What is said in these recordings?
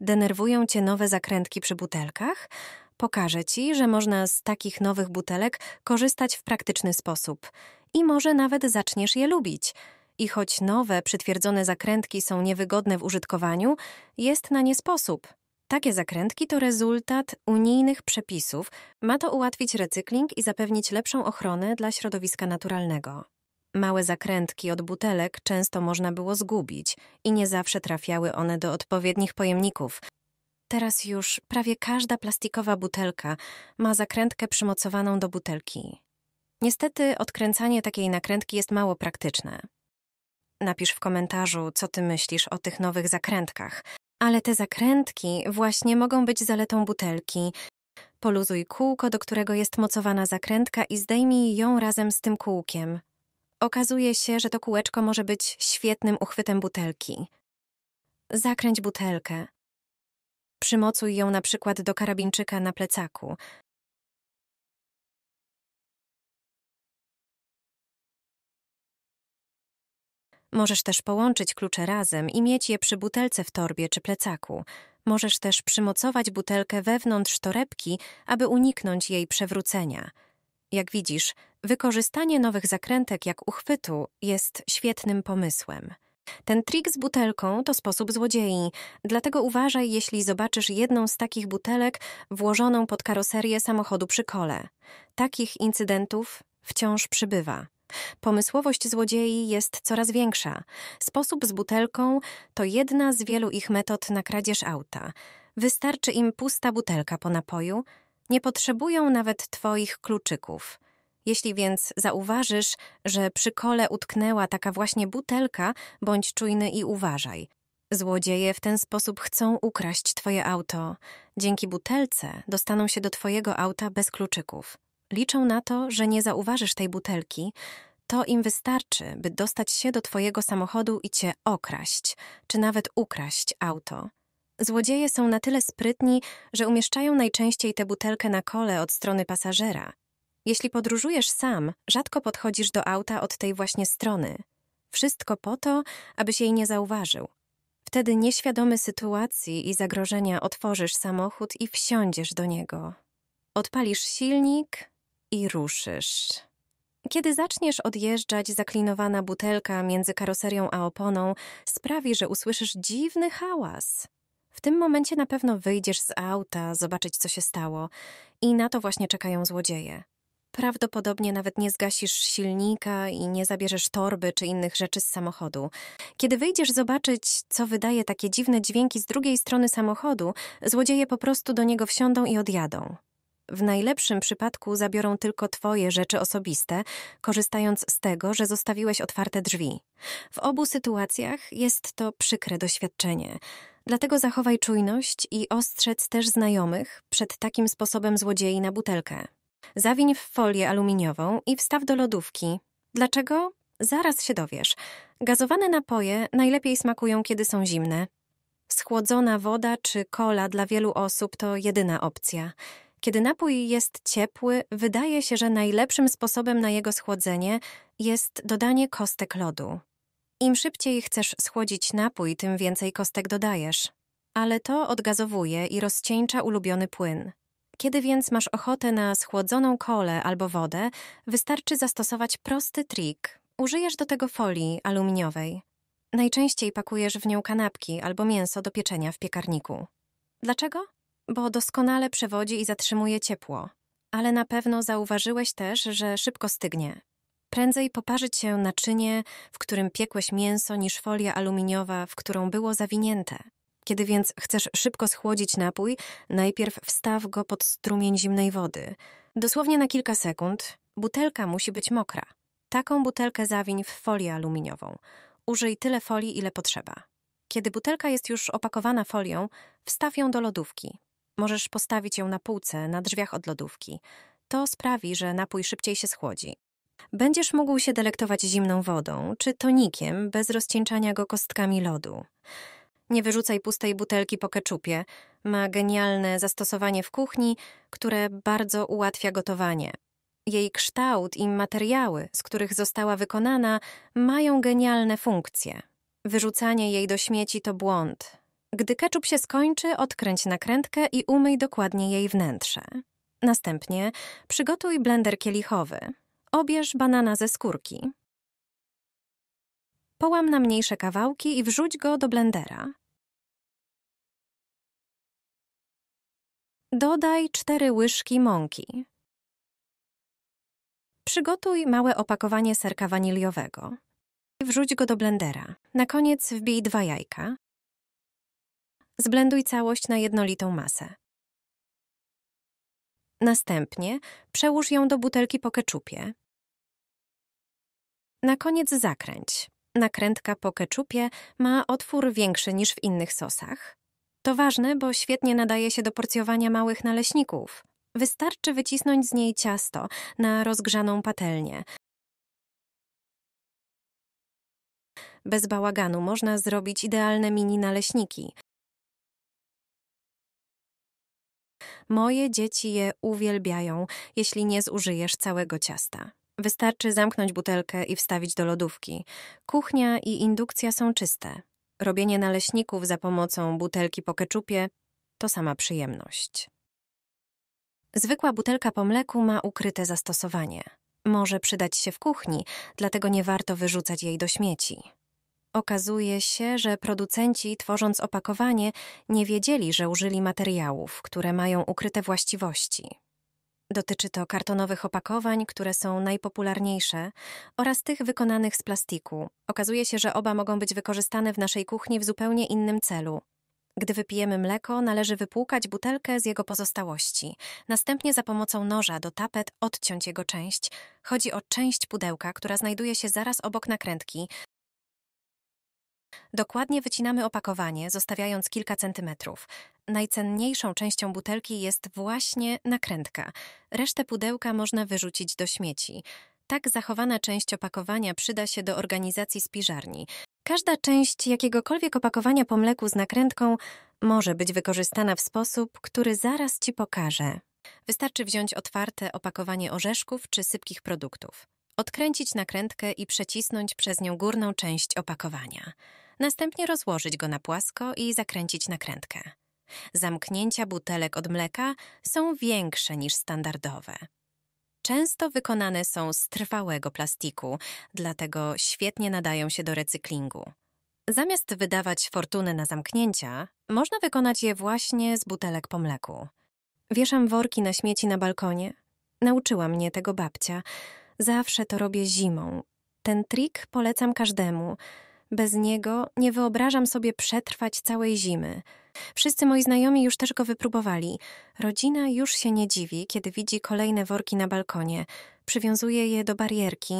denerwują cię nowe zakrętki przy butelkach? Pokażę ci, że można z takich nowych butelek korzystać w praktyczny sposób i może nawet zaczniesz je lubić. I choć nowe, przytwierdzone zakrętki są niewygodne w użytkowaniu, jest na nie sposób. Takie zakrętki to rezultat unijnych przepisów. Ma to ułatwić recykling i zapewnić lepszą ochronę dla środowiska naturalnego. Małe zakrętki od butelek często można było zgubić i nie zawsze trafiały one do odpowiednich pojemników. Teraz już prawie każda plastikowa butelka ma zakrętkę przymocowaną do butelki. Niestety odkręcanie takiej nakrętki jest mało praktyczne. Napisz w komentarzu, co ty myślisz o tych nowych zakrętkach. Ale te zakrętki właśnie mogą być zaletą butelki. Poluzuj kółko, do którego jest mocowana zakrętka i zdejmij ją razem z tym kółkiem. Okazuje się, że to kółeczko może być świetnym uchwytem butelki. Zakręć butelkę. Przymocuj ją na przykład do karabinczyka na plecaku. Możesz też połączyć klucze razem i mieć je przy butelce w torbie czy plecaku. Możesz też przymocować butelkę wewnątrz torebki, aby uniknąć jej przewrócenia. Jak widzisz, Wykorzystanie nowych zakrętek jak uchwytu jest świetnym pomysłem. Ten trik z butelką to sposób złodziei, dlatego uważaj, jeśli zobaczysz jedną z takich butelek włożoną pod karoserię samochodu przy kole. Takich incydentów wciąż przybywa. Pomysłowość złodziei jest coraz większa. Sposób z butelką to jedna z wielu ich metod na kradzież auta. Wystarczy im pusta butelka po napoju, nie potrzebują nawet Twoich kluczyków. Jeśli więc zauważysz, że przy kole utknęła taka właśnie butelka, bądź czujny i uważaj. Złodzieje w ten sposób chcą ukraść twoje auto. Dzięki butelce dostaną się do twojego auta bez kluczyków. Liczą na to, że nie zauważysz tej butelki. To im wystarczy, by dostać się do twojego samochodu i cię okraść, czy nawet ukraść auto. Złodzieje są na tyle sprytni, że umieszczają najczęściej tę butelkę na kole od strony pasażera – jeśli podróżujesz sam, rzadko podchodzisz do auta od tej właśnie strony. Wszystko po to, abyś jej nie zauważył. Wtedy nieświadomy sytuacji i zagrożenia otworzysz samochód i wsiądziesz do niego. Odpalisz silnik i ruszysz. Kiedy zaczniesz odjeżdżać, zaklinowana butelka między karoserią a oponą sprawi, że usłyszysz dziwny hałas. W tym momencie na pewno wyjdziesz z auta, zobaczyć co się stało, i na to właśnie czekają złodzieje. Prawdopodobnie nawet nie zgasisz silnika i nie zabierzesz torby czy innych rzeczy z samochodu. Kiedy wyjdziesz zobaczyć, co wydaje takie dziwne dźwięki z drugiej strony samochodu, złodzieje po prostu do niego wsiądą i odjadą. W najlepszym przypadku zabiorą tylko twoje rzeczy osobiste, korzystając z tego, że zostawiłeś otwarte drzwi. W obu sytuacjach jest to przykre doświadczenie. Dlatego zachowaj czujność i ostrzec też znajomych przed takim sposobem złodziei na butelkę. Zawiń w folię aluminiową i wstaw do lodówki. Dlaczego? Zaraz się dowiesz. Gazowane napoje najlepiej smakują, kiedy są zimne. Schłodzona woda czy kola dla wielu osób to jedyna opcja. Kiedy napój jest ciepły, wydaje się, że najlepszym sposobem na jego schłodzenie jest dodanie kostek lodu. Im szybciej chcesz schłodzić napój, tym więcej kostek dodajesz. Ale to odgazowuje i rozcieńcza ulubiony płyn. Kiedy więc masz ochotę na schłodzoną kolę albo wodę, wystarczy zastosować prosty trik. Użyjesz do tego folii aluminiowej. Najczęściej pakujesz w nią kanapki albo mięso do pieczenia w piekarniku. Dlaczego? Bo doskonale przewodzi i zatrzymuje ciepło. Ale na pewno zauważyłeś też, że szybko stygnie. Prędzej poparzyć się naczynie, w którym piekłeś mięso, niż folia aluminiowa, w którą było zawinięte. Kiedy więc chcesz szybko schłodzić napój, najpierw wstaw go pod strumień zimnej wody. Dosłownie na kilka sekund butelka musi być mokra. Taką butelkę zawiń w folię aluminiową. Użyj tyle folii, ile potrzeba. Kiedy butelka jest już opakowana folią, wstaw ją do lodówki. Możesz postawić ją na półce, na drzwiach od lodówki. To sprawi, że napój szybciej się schłodzi. Będziesz mógł się delektować zimną wodą czy tonikiem bez rozcieńczania go kostkami lodu. Nie wyrzucaj pustej butelki po keczupie. Ma genialne zastosowanie w kuchni, które bardzo ułatwia gotowanie. Jej kształt i materiały, z których została wykonana, mają genialne funkcje. Wyrzucanie jej do śmieci to błąd. Gdy keczup się skończy, odkręć nakrętkę i umyj dokładnie jej wnętrze. Następnie przygotuj blender kielichowy. Obierz banana ze skórki. Połam na mniejsze kawałki i wrzuć go do blendera. Dodaj cztery łyżki mąki. Przygotuj małe opakowanie serka waniliowego. Wrzuć go do blendera. Na koniec wbij dwa jajka. Zblenduj całość na jednolitą masę. Następnie przełóż ją do butelki po keczupie. Na koniec zakręć. Nakrętka po keczupie ma otwór większy niż w innych sosach. To ważne, bo świetnie nadaje się do porcjowania małych naleśników. Wystarczy wycisnąć z niej ciasto na rozgrzaną patelnię. Bez bałaganu można zrobić idealne mini naleśniki. Moje dzieci je uwielbiają, jeśli nie zużyjesz całego ciasta. Wystarczy zamknąć butelkę i wstawić do lodówki. Kuchnia i indukcja są czyste robienie naleśników za pomocą butelki po keczupie to sama przyjemność. Zwykła butelka po mleku ma ukryte zastosowanie. Może przydać się w kuchni, dlatego nie warto wyrzucać jej do śmieci. Okazuje się, że producenci, tworząc opakowanie, nie wiedzieli, że użyli materiałów, które mają ukryte właściwości. Dotyczy to kartonowych opakowań, które są najpopularniejsze, oraz tych wykonanych z plastiku. Okazuje się, że oba mogą być wykorzystane w naszej kuchni w zupełnie innym celu. Gdy wypijemy mleko, należy wypłukać butelkę z jego pozostałości, następnie za pomocą noża do tapet odciąć jego część. Chodzi o część pudełka, która znajduje się zaraz obok nakrętki, Dokładnie wycinamy opakowanie, zostawiając kilka centymetrów. Najcenniejszą częścią butelki jest właśnie nakrętka. Resztę pudełka można wyrzucić do śmieci. Tak zachowana część opakowania przyda się do organizacji spiżarni. Każda część jakiegokolwiek opakowania po mleku z nakrętką może być wykorzystana w sposób, który zaraz Ci pokażę. Wystarczy wziąć otwarte opakowanie orzeszków czy sypkich produktów. Odkręcić nakrętkę i przecisnąć przez nią górną część opakowania. Następnie rozłożyć go na płasko i zakręcić nakrętkę. Zamknięcia butelek od mleka są większe niż standardowe. Często wykonane są z trwałego plastiku, dlatego świetnie nadają się do recyklingu. Zamiast wydawać fortunę na zamknięcia, można wykonać je właśnie z butelek po mleku. Wieszam worki na śmieci na balkonie. Nauczyła mnie tego babcia. Zawsze to robię zimą. Ten trik polecam każdemu. Bez niego nie wyobrażam sobie przetrwać całej zimy. Wszyscy moi znajomi już też go wypróbowali. Rodzina już się nie dziwi, kiedy widzi kolejne worki na balkonie. Przywiązuje je do barierki.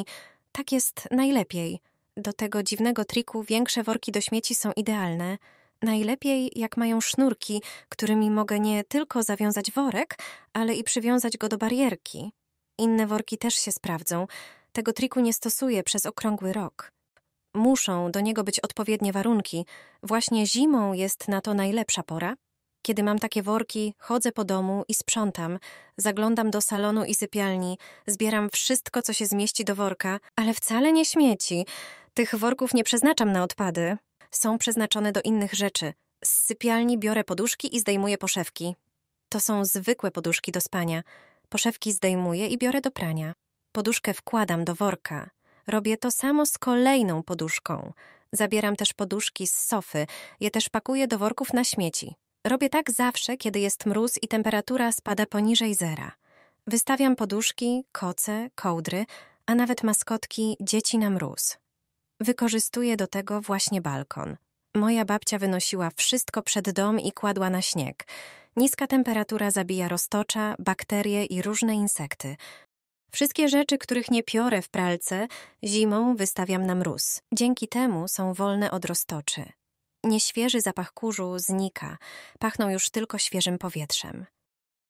Tak jest najlepiej. Do tego dziwnego triku większe worki do śmieci są idealne. Najlepiej jak mają sznurki, którymi mogę nie tylko zawiązać worek, ale i przywiązać go do barierki. Inne worki też się sprawdzą. Tego triku nie stosuję przez okrągły rok. Muszą do niego być odpowiednie warunki. Właśnie zimą jest na to najlepsza pora. Kiedy mam takie worki, chodzę po domu i sprzątam, zaglądam do salonu i sypialni, zbieram wszystko, co się zmieści do worka, ale wcale nie śmieci. Tych worków nie przeznaczam na odpady. Są przeznaczone do innych rzeczy. Z sypialni biorę poduszki i zdejmuję poszewki. To są zwykłe poduszki do spania. Poszewki zdejmuję i biorę do prania. Poduszkę wkładam do worka. Robię to samo z kolejną poduszką. Zabieram też poduszki z sofy, je też pakuję do worków na śmieci. Robię tak zawsze, kiedy jest mróz i temperatura spada poniżej zera. Wystawiam poduszki, koce, kołdry, a nawet maskotki dzieci na mróz. Wykorzystuję do tego właśnie balkon. Moja babcia wynosiła wszystko przed dom i kładła na śnieg. Niska temperatura zabija roztocza, bakterie i różne insekty. Wszystkie rzeczy, których nie piorę w pralce, zimą wystawiam na mróz. Dzięki temu są wolne od roztoczy. Nieświeży zapach kurzu znika, pachną już tylko świeżym powietrzem.